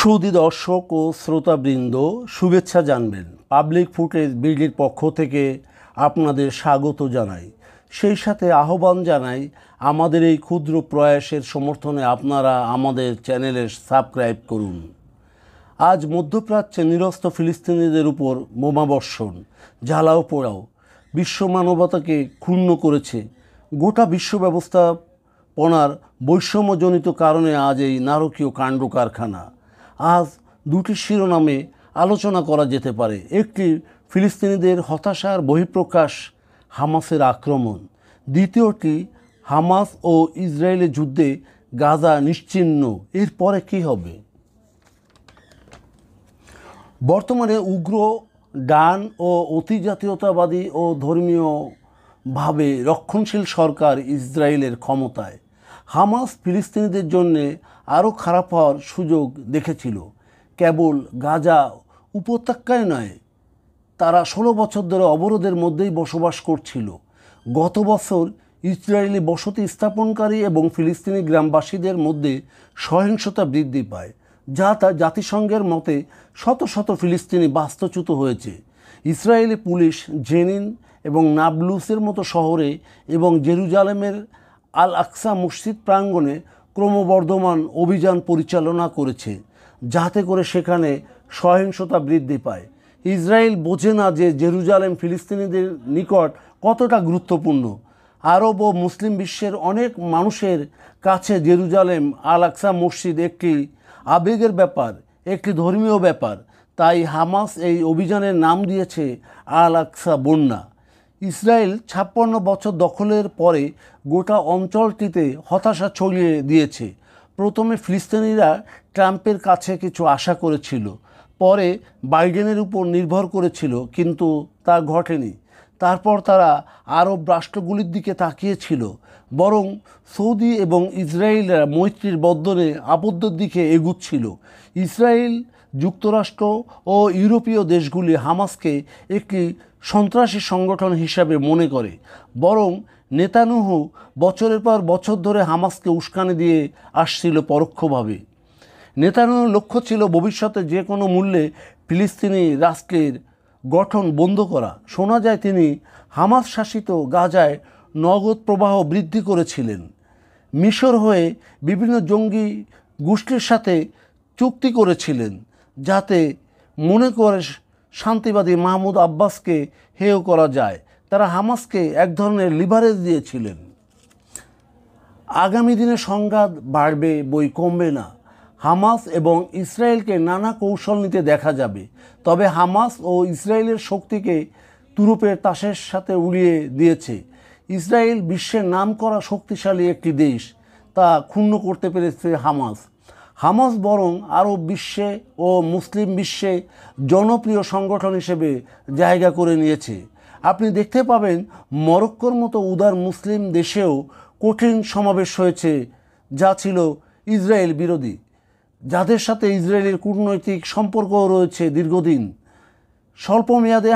Saudi দর্শক ও শ্রোতাবৃন্দ শুভেচ্ছা জানবেন পাবলিক ফুটেজ বিডির পক্ষ থেকে আপনাদের স্বাগত জানাই সেই সাথে আহ্বান জানাই আমাদের এই ক্ষুদ্র প্রয়াসের সমর্থনে আপনারা আমাদের চ্যানেলে সাবস্ক্রাইব করুন আজ মধ্যপ্রাচ্যে নিরস্ত ফিলিস্তিনিদের উপর বোমাবর্ষণ জ্বালাও পোড়াও বিশ্ব মানবতাকে ক্ষুণ্ণ করেছে গোটা বিশ্ব ব্যবস্থাপনার বৈষম্যজনিত কারণে আজ এই নারকীয় কাণ্ড কারখানা আজ দুটি শিরোনামে আলোচনা করা যেতে পারে একটি ফিলিস্তিনিদের হতাশার বহিঃপ্রকাশ হামাসের আক্রমণ দ্বিতীয়টি হামাস ও ইসরায়েলের যুদ্ধে গাজা নিশ্চিহ্ন এরপরে কি হবে বর্তমানে উগ্র ডান ও অতিজাতীয়তাবাদী ও ধর্মীয়ভাবে রক্ষণশীল সরকার ইসরায়েলের ক্ষমতায় হামাস ফিলিস্তিনিদের জন্যে আরও খারাপ হওয়ার সুযোগ দেখেছিল কেবল গাজা উপত্যকায় নয় তারা ষোলো বছর ধরে অবরোধের মধ্যেই বসবাস করছিল গত বছর ইসরায়েলি বসতি স্থাপনকারী এবং ফিলিস্তিনি গ্রামবাসীদের মধ্যে সহিংসতা বৃদ্ধি পায় যা তা জাতিসংঘের মতে শত শত ফিলিস্তিনি বাস্তুচ্যুত হয়েছে ইসরায়েলি পুলিশ জেনিন এবং নাবলুসের মতো শহরে এবং জেরুজালেমের আল আকসা মসজিদ প্রাঙ্গণে ক্রমবর্ধমান অভিযান পরিচালনা করেছে যাতে করে সেখানে সহিংসতা বৃদ্ধি পায় ইসরায়েল বোঝে না যে জেরুজালেম ফিলিস্তিনিদের নিকট কতটা গুরুত্বপূর্ণ আরব ও মুসলিম বিশ্বের অনেক মানুষের কাছে জেরুজালেম আল আকসা মসজিদ একটি আবেগের ব্যাপার একটি ধর্মীয় ব্যাপার তাই হামাস এই অভিযানের নাম দিয়েছে আল আকসা বন্যা ইসরায়েল ছাপ্পান্ন বছর দখলের পরে গোটা অঞ্চলটিতে হতাশা ছড়িয়ে দিয়েছে প্রথমে ফিলিস্তিনিরা ট্রাম্পের কাছে কিছু আশা করেছিল পরে বাইডেনের উপর নির্ভর করেছিল কিন্তু তা ঘটেনি তারপর তারা আরব রাষ্ট্রগুলির দিকে তাকিয়েছিল বরং সৌদি এবং ইসরায়েলরা মৈত্রীর বদলে আবদ্ধের দিকে এগুচ্ছিল ইসরায়েল যুক্তরাষ্ট্র ও ইউরোপীয় দেশগুলি হামাসকে একটি সন্ত্রাসী সংগঠন হিসাবে মনে করে বরং নেতানুহ বছরের পর বছর ধরে হামাসকে উস্কানি দিয়ে আসছিল পরোক্ষভাবে নেতানুহুর লক্ষ্য ছিল ভবিষ্যতে যে কোনো মূল্যে ফিলিস্তিনি রাষ্ট্রের গঠন বন্ধ করা শোনা যায় তিনি হামাস শাসিত গাজায় নগদ প্রবাহ বৃদ্ধি করেছিলেন মিশর হয়ে বিভিন্ন জঙ্গি গোষ্ঠীর সাথে চুক্তি করেছিলেন যাতে মনে করে শান্তিবাদী মাহমুদ আব্বাসকে হেয় করা যায় তারা হামাসকে এক ধরনের লিভারেজ দিয়েছিলেন আগামী দিনে সংঘাত বাড়বে বই কমবে না হামাস এবং ইসরায়েলকে নানা কৌশল নিতে দেখা যাবে তবে হামাস ও ইসরায়েলের শক্তিকে তুরুপের তাসের সাথে উড়িয়ে দিয়েছে ইসরায়েল বিশ্বের নাম করা শক্তিশালী একটি দেশ তা ক্ষুণ্ণ করতে পেরেছে হামাস হামস বরং আরব বিশ্বে ও মুসলিম বিশ্বে জনপ্রিয় সংগঠন হিসেবে জায়গা করে নিয়েছে আপনি দেখতে পাবেন মরক্কোর মতো উদার মুসলিম দেশেও কঠিন সমাবেশ হয়েছে যা ছিল ইসরায়েল বিরোধী যাদের সাথে ইসরায়েলের কূটনৈতিক সম্পর্কও রয়েছে দীর্ঘদিন স্বল্প মেয়াদে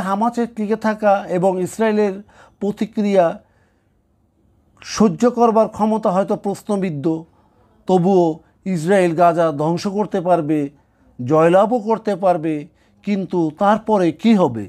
টিকে থাকা এবং ইসরায়েলের প্রতিক্রিয়া সহ্য করবার ক্ষমতা হয়তো প্রশ্নবিদ্ধ তবুও ইসরায়েল গাজা ধ্বংস করতে পারবে জয়লাভও করতে পারবে কিন্তু তারপরে কি হবে